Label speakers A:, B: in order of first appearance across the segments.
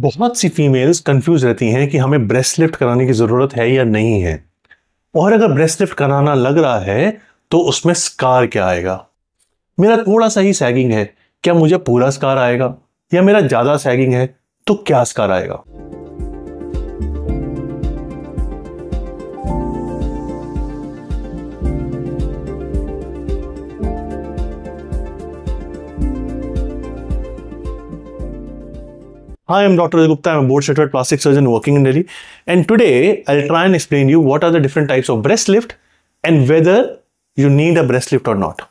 A: बहुत सी females confuse रहती हैं कि हमें ब्रेस्ट लिफ्ट कराने की ज़रूरत है या नहीं है और अगर ब्रेस्ट लिफ्ट कराना लग रहा है तो उसमें स्कार क्या आएगा मेरा थोड़ा सा ही सैगिंग है क्या मुझे पूरा स्कार आएगा या मेरा ज़्यादा सैगिंग है तो क्या स्कार आएगा Hi, I'm Dr. Ajay Gupta. I'm a board certified plastic surgeon working in Delhi. And today, I'll try and explain you what are the different types of breast lift and whether you need a breast lift or not.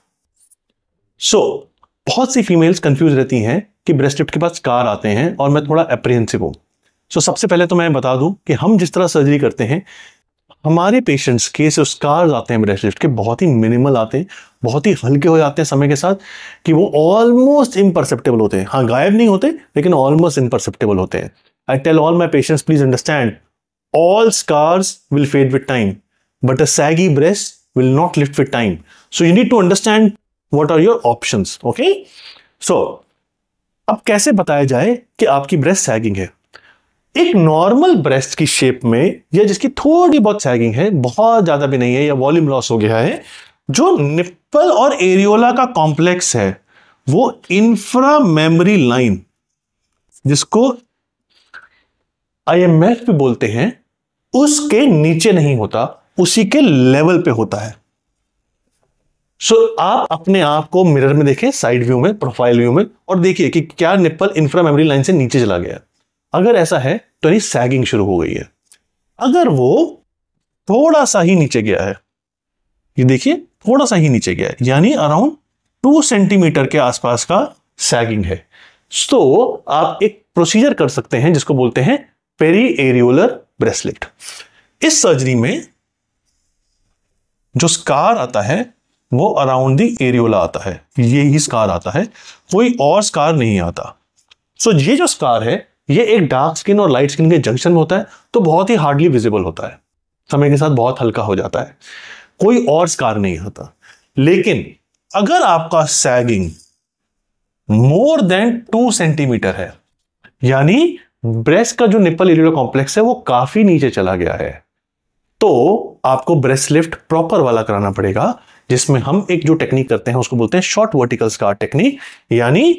A: So, बहुत सी females confuse रहती हैं कि breast lift के पास scar आते हैं और मैं थोड़ा अप्रिहेंसिव हूँ सो so, सबसे पहले तो मैं बता दूं कि हम जिस तरह सर्जरी करते हैं हमारे पेशेंट्स के से उसकार आते हैं ब्रेस्ट लिफ्ट के बहुत ही मिनिमल आते हैं बहुत ही हल्के हो जाते हैं समय के साथ कि वो ऑलमोस्ट इम्परसेप्टेबल होते हैं हाँ गायब नहीं होते लेकिन ऑलमोस्ट इम्परसेप्टेबल होते हैं I tell all my patients please understand all scars will fade with time but a saggy breast will not lift with time so you need to understand what are your option okay so अब कैसे बताया जाए कि आपकी breast sagging है एक normal breast की shape में या जिसकी थोड़ी बहुत सैगिंग है बहुत ज़्यादा भी नहीं है या वॉल्यूम लॉस हो गया है जो निप्पल और एरियोला का कॉम्प्लेक्स है वो इंफ्रा मेमोरी लाइन जिसको आईएमएफ भी बोलते हैं उसके नीचे नहीं होता उसी के लेवल पे होता है सो so, आप अपने आप को मिरर में देखें साइड व्यू में प्रोफाइल व्यू में और देखिए कि क्या निप्पल इंफ्रा मेमोरी लाइन से नीचे चला गया अगर ऐसा है तो यानी सैगिंग शुरू हो गई है अगर वो थोड़ा सा ही नीचे गया है ये देखिए थोड़ा सा ही नीचे गया है यानी अराउंड टू सेंटीमीटर के आसपास का सैगिंग है तो आप एक प्रोसीजर कर सकते हैं जिसको बोलते हैं पेरी एरियोलर ब्रेसलेट इस सर्जरी में जो स्कार आता है वो अराउंड दी एरियोला आता है ये ही स्कार आता है कोई और स्कार नहीं आता सो so, ये जो स्कार है ये एक डार्क स्किन और लाइट स्किन के जंक्शन में होता है तो बहुत ही हार्डली विजिबल होता है समय के साथ बहुत हल्का हो जाता है कोई और स्कार नहीं होता लेकिन अगर आपका sagging more than two centimetre है यानी ब्रेस्ट का जो निपल एरियो कॉम्प्लेक्स है वो काफी नीचे चला गया है तो आपको ब्रेस्ट लिफ्ट प्रॉपर वाला कराना पड़ेगा जिसमें हम एक जो टेक्निक करते हैं उसको बोलते हैं शॉर्ट वर्टिकल स्कार टेक्निक यानी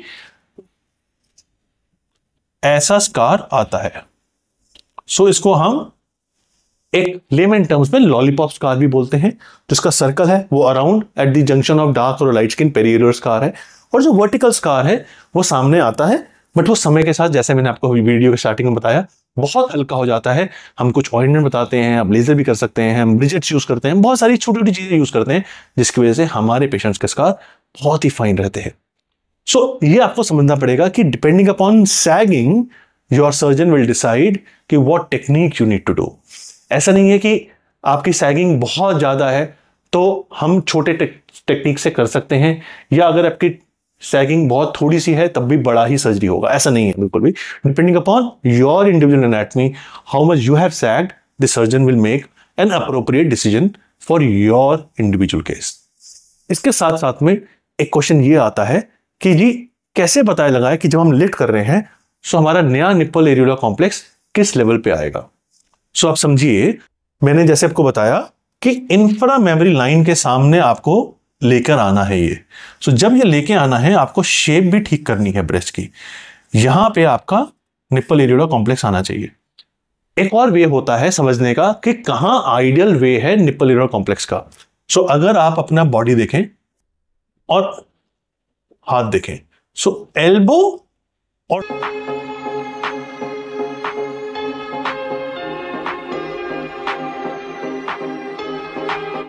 A: ऐसा स्कार आता है सो so, इसको हम एक लेमन टर्म्स में लॉलीपॉप स्कार भी बोलते हैं जिसका सर्कल है वो around at the junction of dark और लाइट स्किन पेरियर स्कार है और जो वर्टिकल स्कार है वो सामने आता है बट वो समय के साथ जैसे मैंने आपको वीडियो के स्टार्टिंग में बताया बहुत हल्का हो जाता है हम कुछ ऑइंटमेंट बताते हैं हम लेजर भी कर सकते हैं हम ब्रिजेट्स यूज करते हैं बहुत सारी छोटी छोटी चीजें यूज करते हैं जिसकी वजह से हमारे पेशेंट्स के स्कार बहुत ही फाइन रहते हैं सो so, ये आपको समझना पड़ेगा कि depending upon sagging your surgeon will decide कि what technique you need to do ऐसा नहीं है कि आपकी सैगिंग बहुत ज़्यादा है तो हम छोटे टेक्निक से कर सकते हैं या अगर आपकी सैगिंग बहुत थोड़ी सी है तब भी बड़ा ही सर्जरी होगा ऐसा नहीं है बिल्कुल भी depending upon your individual anatomy how much you have sag the surgeon will make an appropriate decision for your individual case इसके साथ साथ में एक क्वेश्चन ये आता है कि जी कैसे बताया लगा है कि जब हम लिफ्ट कर रहे हैं सो हमारा नया निप्पल एरियोला कॉम्प्लेक्स किस लेवल पे आएगा सो आप समझिए मैंने जैसे आपको बताया कि इंफ्रा मेमोरी लाइन के सामने आपको लेकर आना है ये सो जब ये लेके आना है आपको शेप भी ठीक करनी है ब्रेस्ट की यहां पे आपका निप्पल एरियोला कॉम्प्लेक्स आना चाहिए एक और वे होता है समझने का कि कहां आइडियल वे है निप्पल एरियोला कॉम्प्लेक्स का सो अगर आप अपना बॉडी देखें और हाथ देखें सो एल्बो और